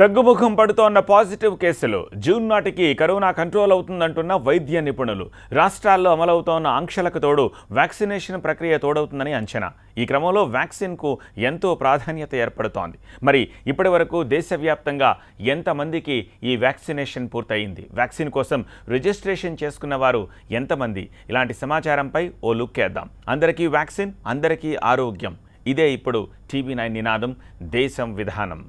తగ్గుముఖం పడుతోన్న పాజిటివ్ కేసులు జూన్ నాటికి కరోనా కంట్రోల్ అవుతుందంటున్న వైద్య నిపుణులు రాష్ట్రాల్లో అమలవుతోన్న ఆంక్షలకు తోడు వ్యాక్సినేషన్ ప్రక్రియ తోడవుతుందని అంచనా ఈ క్రమంలో వ్యాక్సిన్కు ఎంతో ప్రాధాన్యత ఏర్పడుతోంది మరి ఇప్పటి వరకు దేశవ్యాప్తంగా ఎంతమందికి ఈ వ్యాక్సినేషన్ పూర్తయింది వ్యాక్సిన్ కోసం రిజిస్ట్రేషన్ చేసుకున్న వారు ఎంతమంది ఇలాంటి సమాచారంపై ఓ లుక్ వేద్దాం అందరికీ వ్యాక్సిన్ అందరికీ ఆరోగ్యం ఇదే ఇప్పుడు టీవీ నైన్ నినాదం దేశం విధానం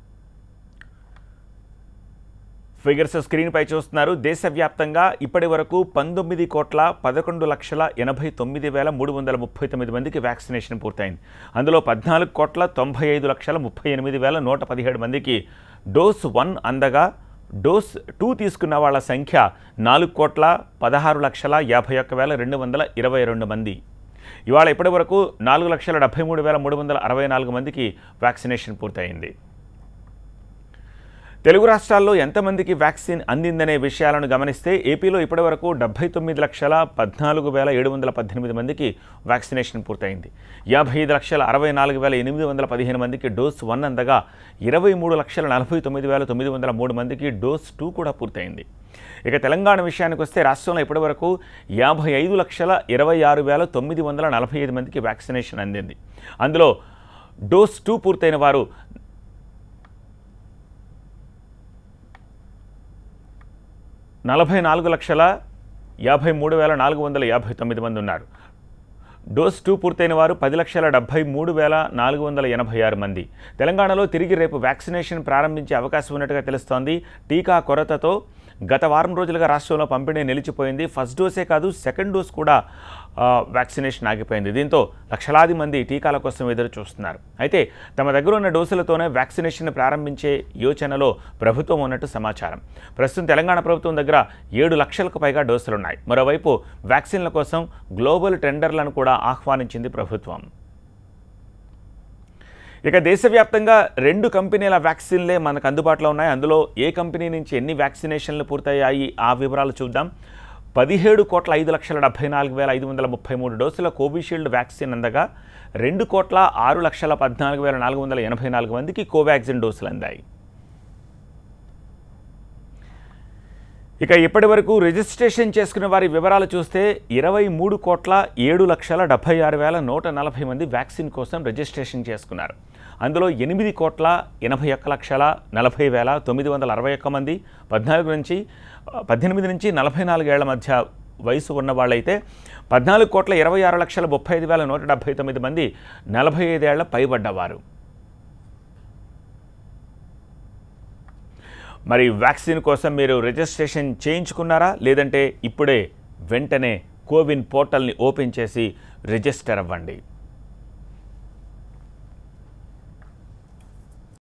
ఫిగర్స్ స్క్రీన్ పై చూస్తున్నారు దేశవ్యాప్తంగా ఇప్పటి వరకు పంతొమ్మిది కోట్ల పదకొండు లక్షల ఎనభై తొమ్మిది వేల మూడు వందల ముప్పై తొమ్మిది మందికి వ్యాక్సినేషన్ పూర్తయింది అందులో పద్నాలుగు కోట్ల తొంభై ఐదు లక్షల ముప్పై ఎనిమిది వేల నూట పదిహేడు మందికి డోస్ వన్ అందగా డోస్ టూ తీసుకున్న వాళ్ళ సంఖ్య నాలుగు కోట్ల పదహారు లక్షల యాభై ఒక్క వేల రెండు వందల ఇరవై రెండు మంది ఇవాళ ఇప్పటి వరకు నాలుగు లక్షల డెబ్బై మూడు వేల మూడు వందల అరవై నాలుగు మందికి వ్యాక్సినేషన్ పూర్తయింది తెలుగు రాష్ట్రాల్లో ఎంతమందికి వ్యాక్సిన్ అందిందనే విషయాలను గమనిస్తే ఏపీలో ఇప్పటివరకు డెబ్బై తొమ్మిది లక్షల పద్నాలుగు వేల ఏడు వందల పద్దెనిమిది మందికి వ్యాక్సినేషన్ పూర్తయింది యాభై ఐదు లక్షల అరవై నాలుగు వేల ఎనిమిది వందల పదిహేను మందికి డోస్ వన్ అందగా ఇరవై మూడు లక్షల నలభై తొమ్మిది వేల తొమ్మిది వందల మూడు మందికి డోస్ టూ కూడా పూర్తయింది ఇక తెలంగాణ విషయానికి వస్తే రాష్ట్రంలో ఇప్పటివరకు యాభై ఐదు లక్షల ఇరవై ఆరు వేల తొమ్మిది వందల నలభై ఐదు మందికి వ్యాక్సినేషన్ అందింది అందులో డోస్ టూ పూర్తయిన వారు నలభై నాలుగు లక్షల యాభై మూడు వేల నాలుగు వందల యాభై తొమ్మిది మంది ఉన్నారు డోస్ టూ పూర్తయిన వారు పది లక్షల డెబ్బై మూడు వేల నాలుగు వందల ఎనభై ఆరు మంది తెలంగాణలో తిరిగి రేపు వ్యాక్సినేషన్ ప్రారంభించే అవకాశం ఉన్నట్టుగా తెలుస్తోంది టీకా కొరతతో గత వారం రోజులుగా రాష్ట్రంలో పంపిణీ నిలిచిపోయింది ఫస్ట్ డోసే కాదు సెకండ్ డోస్ కూడా వ్యాక్సినేషన్ ఆగిపోయింది దీంతో లక్షలాది మంది టీకాల కోసం ఎదురు చూస్తున్నారు అయితే తమ దగ్గర ఉన్న డోసులతోనే వ్యాక్సినేషన్ ప్రారంభించే యోచనలో ప్రభుత్వం ఉన్నట్టు సమాచారం ప్రస్తుతం తెలంగాణ ప్రభుత్వం దగ్గర ఏడు లక్షలకు పైగా డోసులున్నాయి మరోవైపు వ్యాక్సిన్ల కోసం గ్లోబల్ టెండర్లను కూడా ఆహ్వానించింది ప్రభుత్వం ఇక దేశవ్యాప్తంగా రెండు కంపెనీల వ్యాక్సిన్లే మనకు అందుబాటులో ఉన్నాయి అందులో ఏ కంపెనీ నుంచి ఎన్ని వ్యాక్సినేషన్లు పూర్తయ్యాయి ఆ వివరాలు చూద్దాం పదిహేడు కోట్ల ఐదు లక్షల డెబ్బై నాలుగు వేల ఐదు వందల ముప్పై మూడు డోసుల కోవిషీల్డ్ వ్యాక్సిన్ అందగా రెండు కోట్ల ఆరు లక్షల పద్నాలుగు వేల నాలుగు వందల ఎనభై నాలుగు మందికి కోవాక్సిన్ డోసులు అందాయి ఇక ఇప్పటి వరకు రిజిస్ట్రేషన్ చేసుకున్న వారి వివరాలు చూస్తే ఇరవై మూడు కోట్ల ఏడు లక్షల డెబ్బై ఆరు వేల నూట నలభై మంది వ్యాక్సిన్ కోసం రిజిస్ట్రేషన్ చేసుకున్నారు అందులో ఎనిమిది కోట్ల ఎనభై ఒక్క లక్షల నలభై వేల తొమ్మిది వందల అరవై ఒక్క మంది పద్నాలుగు నుంచి పద్దెనిమిది నుంచి నలభై నాలుగేళ్ల మధ్య వయసు ఉన్న వాళ్ళైతే పద్నాలుగు కోట్ల ఇరవై ఆరు లక్షల ముప్పై ఐదు వేల నూట డెబ్బై తొమ్మిది మంది నలభై ఐదేళ్ల పైబడ్డవారు మరి వ్యాక్సిన్ కోసం మీరు రిజిస్ట్రేషన్ చేయించుకున్నారా లేదంటే ఇప్పుడే వెంటనే కోవిన్ పోర్టల్ని ఓపెన్ చేసి రిజిస్టర్ అవ్వండి